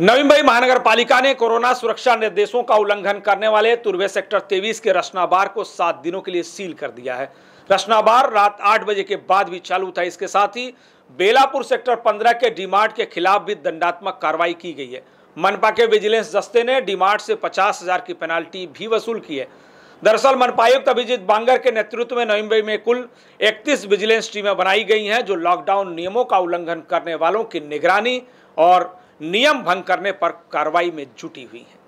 नवी मुंबई महानगर पालिका ने कोरोना सुरक्षा निर्देशों का उल्लंघन करने वाले तुर्वे सेक्टर तेईस के रचनाबार को सात दिनों के लिए सील कर दिया है रचनाबार रात आठ बजे के बाद भी चालू था इसके साथ ही बेलापुर सेक्टर पंद्रह के डीमार्ट के खिलाफ भी दंडात्मक कार्रवाई की गई है मनपा के विजिलेंस दस्ते ने डीमार्ट से पचास की पेनाल्टी भी वसूल की है दरअसल मनपायुक्त अभिजीत बांगर के नेतृत्व में नवी मुंबई में कुल 31 विजिलेंस टीमें बनाई गई हैं जो लॉकडाउन नियमों का उल्लंघन करने वालों की निगरानी और नियम भंग करने पर कार्रवाई में जुटी हुई है